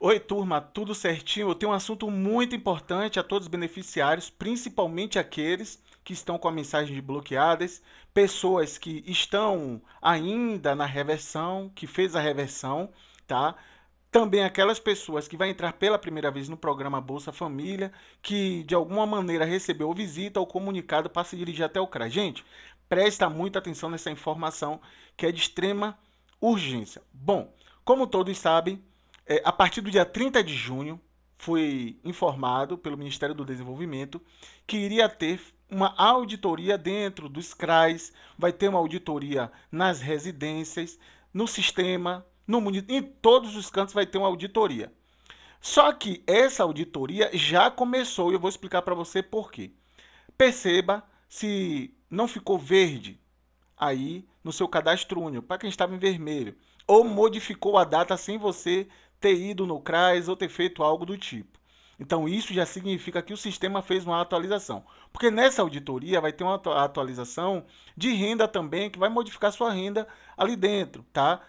Oi, turma, tudo certinho? Eu tenho um assunto muito importante a todos os beneficiários, principalmente aqueles que estão com a mensagem de bloqueadas, pessoas que estão ainda na reversão, que fez a reversão, tá? Também aquelas pessoas que vão entrar pela primeira vez no programa Bolsa Família, que de alguma maneira recebeu visita ou comunicado para se dirigir até o CRA. Gente, presta muita atenção nessa informação que é de extrema urgência. Bom, como todos sabem, é, a partir do dia 30 de junho, foi informado pelo Ministério do Desenvolvimento que iria ter uma auditoria dentro dos CRAs, vai ter uma auditoria nas residências, no sistema, no em todos os cantos vai ter uma auditoria. Só que essa auditoria já começou e eu vou explicar para você por quê. Perceba se não ficou verde aí no seu cadastro único, para quem estava em vermelho, ou modificou a data sem você ter ido no CRAS ou ter feito algo do tipo. Então, isso já significa que o sistema fez uma atualização. Porque nessa auditoria vai ter uma atualização de renda também, que vai modificar sua renda ali dentro, tá?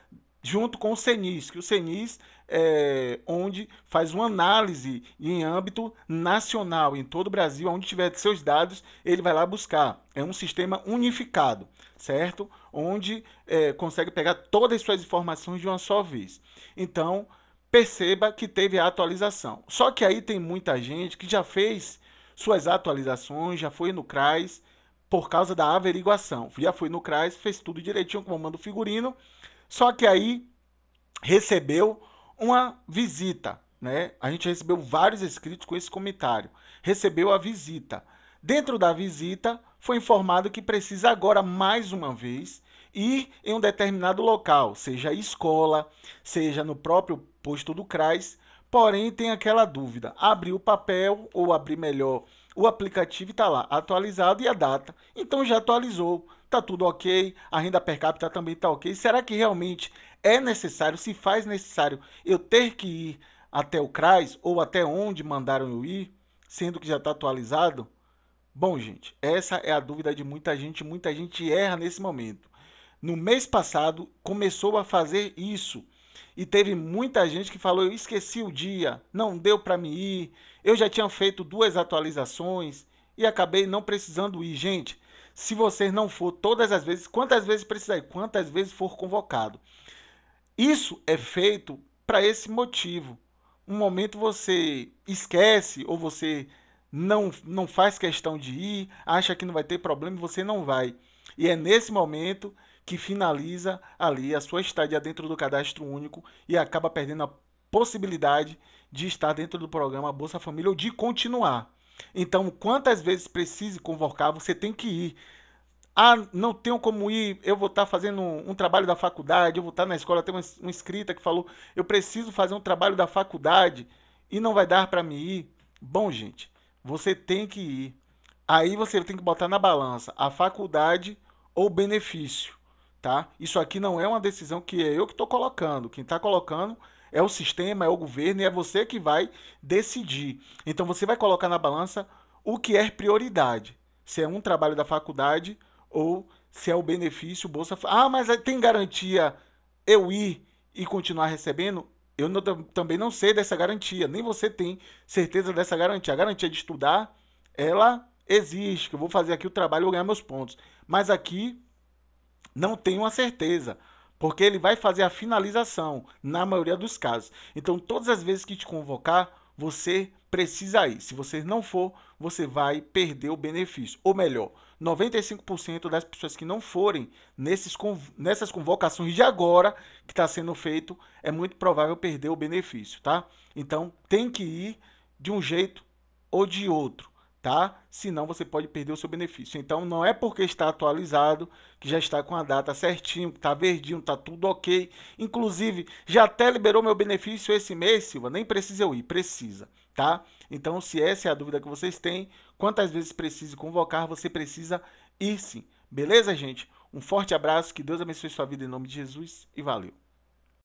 Junto com o CENIS, que o CENIS é onde faz uma análise em âmbito nacional, em todo o Brasil, onde tiver seus dados, ele vai lá buscar. É um sistema unificado, certo? Onde é, consegue pegar todas as suas informações de uma só vez. Então, perceba que teve a atualização. Só que aí tem muita gente que já fez suas atualizações, já foi no CRAS por causa da averiguação. Já foi no CRAS, fez tudo direitinho como manda o figurino, só que aí recebeu uma visita, né? A gente recebeu vários inscritos com esse comentário. Recebeu a visita. Dentro da visita, foi informado que precisa agora mais uma vez ir em um determinado local, seja escola, seja no próprio imposto do CRAS, porém tem aquela dúvida: abrir o papel ou abrir melhor o aplicativo está lá atualizado e a data. Então já atualizou, Está tudo ok, a renda per capita também está ok. Será que realmente é necessário, se faz necessário eu ter que ir até o CRAS ou até onde mandaram eu ir, sendo que já está atualizado? Bom, gente, essa é a dúvida de muita gente, muita gente erra nesse momento. No mês passado começou a fazer isso e teve muita gente que falou: eu esqueci o dia, não deu para me ir, eu já tinha feito duas atualizações e acabei não precisando ir. Gente, se vocês não for todas as vezes, quantas vezes precisar ir, quantas vezes for convocado. Isso é feito para esse motivo. Um momento você esquece ou você não, não faz questão de ir, acha que não vai ter problema e você não vai. E é nesse momento que finaliza ali a sua estadia dentro do cadastro único e acaba perdendo a possibilidade de estar dentro do programa Bolsa Família ou de continuar. Então, quantas vezes precise convocar, você tem que ir. Ah, não tenho como ir, eu vou estar fazendo um, trabalho da faculdade, eu vou estar na escola, tem uma, uma inscrita que falou, eu preciso fazer um trabalho da faculdade e não vai dar para mim ir. Bom, gente, você tem que ir. Aí você tem que botar na balança a faculdade ou benefício tá? Isso aqui não é uma decisão que é eu que estou colocando. Quem está colocando é o sistema, é o governo e é você que vai decidir. Então você vai colocar na balança o que é prioridade. Se é um trabalho da faculdade ou se é o benefício bolsa. Ah, mas tem garantia eu ir e continuar recebendo? Eu não, também não sei dessa garantia, nem você tem certeza dessa garantia. A garantia de estudar, ela existe, que eu vou fazer aqui o trabalho e ganhar meus pontos. Mas aqui não tenho a certeza, porque ele vai fazer a finalização na maioria dos casos. Então, todas as vezes que te convocar, você precisa ir. Se você não for, você vai perder o benefício. Ou melhor, 95% das pessoas que não forem nesses, nessas convocações de agora que está sendo feito, é muito provável perder o benefício, tá? Então tem que ir de um jeito ou de outro tá? Senão você pode perder o seu benefício. Então não é porque está atualizado que já está com a data certinho, tá verdinho, tá tudo ok. Inclusive já até liberou meu benefício esse mês, Silva. Nem precisa eu ir, precisa, tá? Então se essa é a dúvida que vocês têm, quantas vezes precisa convocar, você precisa ir sim. Beleza, gente? Um forte abraço, que Deus abençoe sua vida em nome de Jesus e valeu.